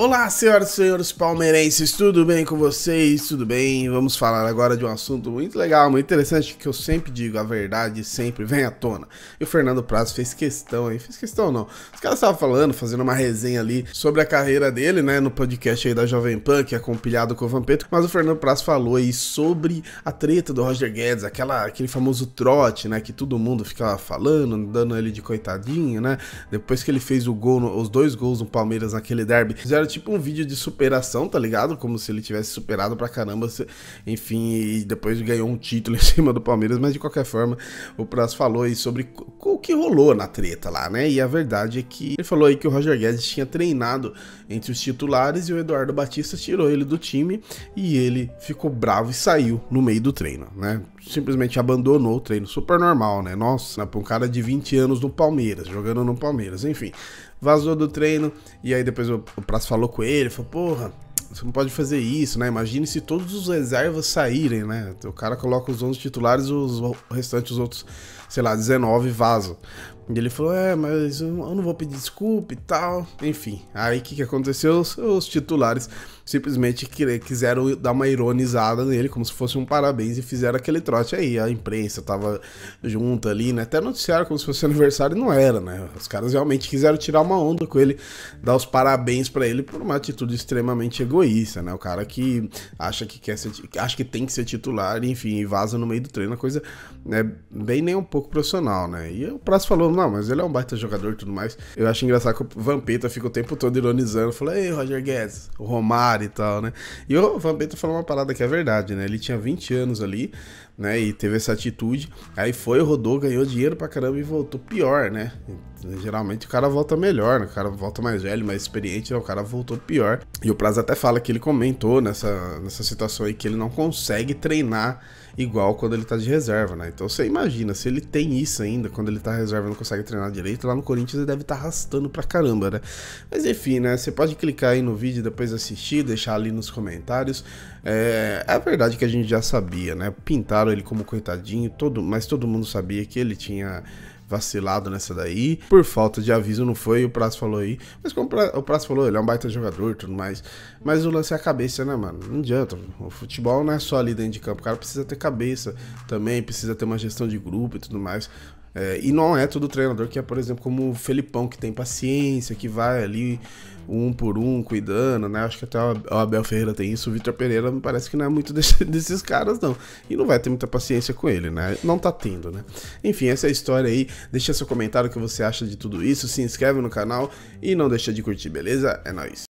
Olá, senhoras e senhores palmeirenses, tudo bem com vocês? Tudo bem? Vamos falar agora de um assunto muito legal, muito interessante, que eu sempre digo, a verdade sempre vem à tona. E o Fernando Prazo fez questão aí, fez questão não. Os caras estavam falando, fazendo uma resenha ali sobre a carreira dele, né, no podcast aí da Jovem Pan, que é compilhado com o Vampeto. mas o Fernando Prazo falou aí sobre a treta do Roger Guedes, aquela, aquele famoso trote, né, que todo mundo ficava falando, dando ele de coitadinho, né, depois que ele fez o gol, os dois gols no Palmeiras naquele derby, fizeram tipo um vídeo de superação, tá ligado? Como se ele tivesse superado pra caramba, se, enfim, e depois ganhou um título em cima do Palmeiras, mas de qualquer forma, o Praz falou aí sobre o que rolou na treta lá, né? E a verdade é que ele falou aí que o Roger Guedes tinha treinado entre os titulares e o Eduardo Batista tirou ele do time e ele ficou bravo e saiu no meio do treino, né? Simplesmente abandonou o treino, super normal, né? Nossa, né? um cara de 20 anos no Palmeiras, jogando no Palmeiras, enfim. Vazou do treino e aí depois o Prazo falou com ele, falou, porra, você não pode fazer isso, né? Imagine se todos os reservas saírem, né? O cara coloca os 11 titulares, os restantes, os outros, sei lá, 19 vazam. E ele falou: É, mas eu não vou pedir desculpa e tal. Enfim, aí o que, que aconteceu? Os, os titulares simplesmente quiseram dar uma ironizada nele, como se fosse um parabéns, e fizeram aquele trote aí. A imprensa tava junto ali, né? Até noticiaram como se fosse aniversário e não era, né? Os caras realmente quiseram tirar uma onda com ele, dar os parabéns para ele por uma atitude extremamente egoísta, né? O cara que acha que quer ser, acha que tem que ser titular, enfim, e vaza no meio do treino, a coisa é né, bem nem um pouco profissional, né? E o Prazo falou: não, mas ele é um baita jogador e tudo mais. Eu acho engraçado que o Vampeta fica o tempo todo ironizando, falou, ei, Roger Guedes, o Romário e tal, né? E o Vampeta falou uma parada que é verdade, né? Ele tinha 20 anos ali, né? E teve essa atitude. Aí foi, rodou, ganhou dinheiro pra caramba e voltou pior, né? Geralmente o cara volta melhor, né? o cara volta mais velho, mais experiente, né? o cara voltou pior. E o Prazo até fala que ele comentou nessa, nessa situação aí que ele não consegue treinar igual quando ele tá de reserva, né? Então você imagina, se ele tem isso ainda, quando ele tá reserva, não consegue consegue treinar direito, lá no Corinthians ele deve estar tá arrastando pra caramba, né? Mas enfim, né? Você pode clicar aí no vídeo, depois assistir, deixar ali nos comentários. É, é a verdade que a gente já sabia, né? Pintaram ele como coitadinho, todo, mas todo mundo sabia que ele tinha vacilado nessa daí. Por falta de aviso não foi, o Prazo falou aí. Mas como o Prazo falou, ele é um baita jogador tudo mais. Mas o lance é a cabeça, né, mano? Não adianta. O futebol não é só ali dentro de campo. O cara precisa ter cabeça também, precisa ter uma gestão de grupo e tudo mais. É, e não é todo treinador que é, por exemplo, como o Felipão, que tem paciência, que vai ali um por um cuidando, né? Acho que até o Abel Ferreira tem isso, o Vitor Pereira me parece que não é muito desse, desses caras, não. E não vai ter muita paciência com ele, né? Não tá tendo, né? Enfim, essa é a história aí. Deixa seu comentário o que você acha de tudo isso, se inscreve no canal e não deixa de curtir, beleza? É nóis!